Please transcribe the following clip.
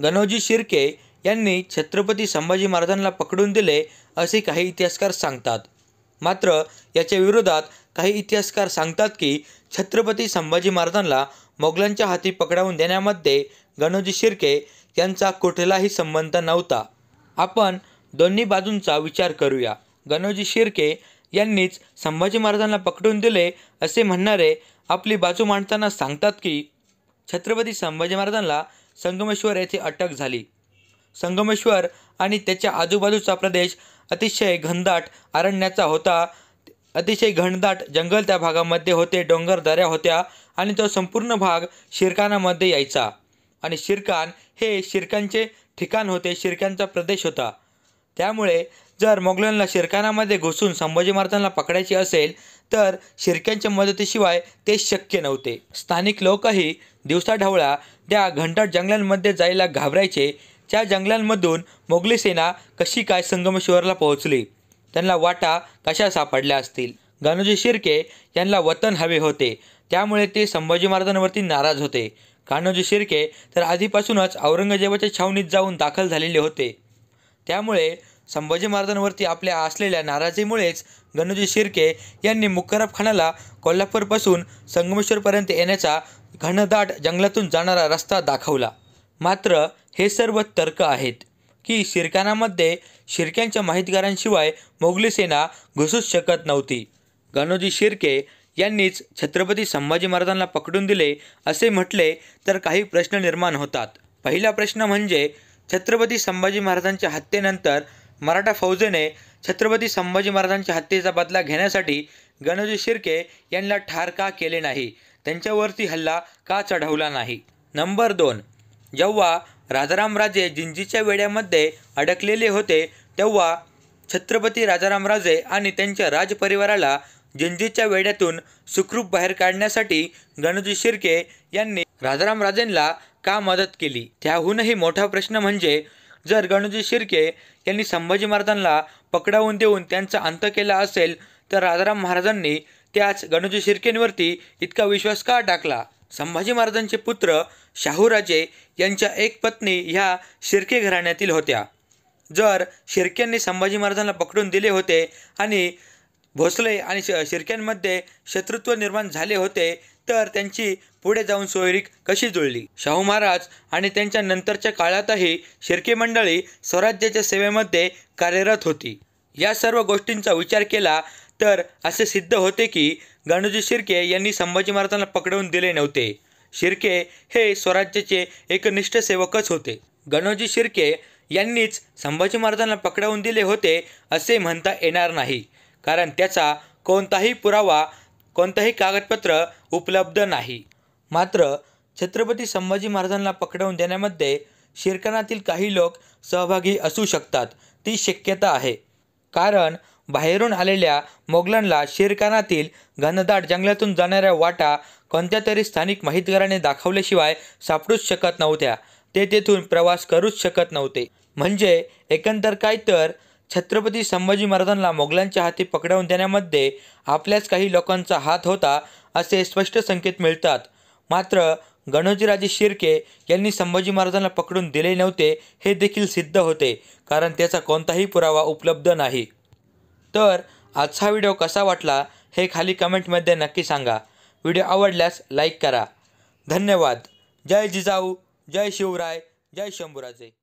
गणोजी शिर्के यांनी छत्रपती संभाजी महाराजांना पकडून दिले असे काही इतिहासकार सांगतात मात्र याच्या विरोधात काही इतिहासकार सांगतात की छत्रपती संभाजी महाराजांना मोगलांच्या हाती पकडावून देण्यामध्ये गणोजी शिर्के यांचा कुठलाही संबंध नव्हता आपण दोन्ही बाजूंचा विचार करूया गणोजी शिर्के यांनीच संभाजी महाराजांना पकडून दिले असे म्हणणारे आपली बाजू मांडताना सांगतात की छत्रपती संभाजी महाराजांना संगमेश्वर येथे अटक झाली संगमेश्वर आणि त्याच्या आजूबाजूचा प्रदेश अतिशय घनदाट अरण्याचा होता अतिशय घनदाट जंगल त्या भागामध्ये होते डोंगर दऱ्या होत्या आणि तो संपूर्ण भाग शिरकानामध्ये यायचा आणि शिरकान हे शिरकांचे ठिकाण होते शिरक्यांचा प्रदेश होता त्यामुळे जर मोगलांना शिरकानामध्ये घुसून संभाजी महाराजांना पकडायची असेल तर शिरक्यांच्या मदतीशिवाय ते शक्य नव्हते स्थानिक लोकही दिवसाढवळा त्या घंटाट जंगलांमध्ये जायला घाबरायचे त्या जंगलांमधून मोगली सेना कशी काय संगमेश्वरला पोहोचली त्यांना वाटा कशा सापडल्या असतील गानोजी शिर्के यांना वतन हवे होते त्यामुळे ते संभाजी महाराजांवरती नाराज होते कान्होजी शिर्के तर आधीपासूनच औरंगजेबाच्या छावणीत जाऊन दाखल झालेले होते त्यामुळे संभाजी महाराजांवरती आपल्या असलेल्या नाराजीमुळेच गणोजी शिर्के यांनी मुकरबखानाला खानाला कोल्हापूरपासून संगमेश्वरपर्यंत येण्याचा घनदाट जंगलातून जाणारा रस्ता दाखवला मात्र हे सर्व तर्क आहेत की शिरकानामध्ये शिर्क्यांच्या माहितगारांशिवाय मोगली सेना घुसूच शकत नव्हती गणोजी शिर्के यांनीच छत्रपती संभाजी महाराजांना पकडून दिले असे म्हटले तर काही प्रश्न निर्माण होतात पहिला प्रश्न म्हणजे छत्रपती संभाजी महाराजांच्या हत्येनंतर मराठा फौजेने छत्रपती संभाजी महाराजांच्या हत्येचा बदला घेण्यासाठी गणोजी शिर्के यांना ठार का केले नाही त्यांच्यावरती हल्ला का चढवला नाही नंबर दोन जेव्हा राजारामराजे जिंजीच्या वेड्यामध्ये अडकलेले होते तेव्हा छत्रपती राजारामराजे आणि त्यांच्या राजपरिवाराला जिंजीच्या वेड्यातून सुखरूप बाहेर काढण्यासाठी गणोजी शिर्के यांनी राजारामराजेंना का मदत केली त्याहूनही मोठा प्रश्न म्हणजे जर गणोजी शिर्के यांनी संभाजी महाराजांना पकडावून देऊन त्यांचा अंत केला असेल तर राजाराम महाराजांनी त्याच गणोजी शिर्केंवरती इतका विश्वास का टाकला संभाजी महाराजांचे पुत्र शाहूराजे यांच्या एक पत्नी ह्या शिर्के घराण्यातील होत्या जर शिर्क्यांनी संभाजी महाराजांना पकडून दिले होते आणि भोसले आणि श शिर्क्यांमध्ये शत्रुत्व निर्माण झाले होते तर त्यांची पुढे जाऊन सोयरीक कशी जुळली शाहू महाराज आणि त्यांच्या नंतरच्या काळातही शिर्के मंडळी स्वराज्याच्या सेवेमध्ये कार्यरत होती या सर्व गोष्टींचा विचार केला तर असे सिद्ध होते की गणोजी शिर्के यांनी संभाजी महाराजांना पकडवून दिले नव्हते शिर्के हे स्वराज्याचे एकनिष्ठ सेवकच होते गणोजी शिर्के यांनीच संभाजी महाराजांना पकडवून दिले होते असे म्हणता येणार नाही कारण त्याचा कोणताही पुरावा कोणतंही कागदपत्र उपलब्ध नाही मात्र छत्रपती संभाजी महाराजांना पकडवून देण्यामध्ये शिरकाणातील काही लोक सहभागी असू शकतात ती शक्यता आहे कारण बाहेरून आलेल्या मोगलांना शिरकाणातील घनदाट जंगलातून जाणाऱ्या वाटा कोणत्या तरी स्थानिक माहितगाराने दाखवल्याशिवाय सापडूच शकत नव्हत्या ते तेथून प्रवास करूच शकत नव्हते म्हणजे एकंदर काय तर छत्रपती संभाजी महाराजांना मोगलांच्या हाती पकडवून देण्यामध्ये आपल्याच काही लोकांचा हात होता असे स्पष्ट संकेत मिळतात मात्र गणोजीराजे शिर्के यांनी संभाजी महाराजांना पकडून दिले नव्हते हे देखील सिद्ध होते कारण त्याचा कोणताही पुरावा उपलब्ध नाही तर आजचा व्हिडिओ कसा वाटला हे खाली कमेंटमध्ये नक्की सांगा व्हिडिओ आवडल्यास लाईक करा धन्यवाद जय जिजाऊ जय शिवराय जय शंभूराजे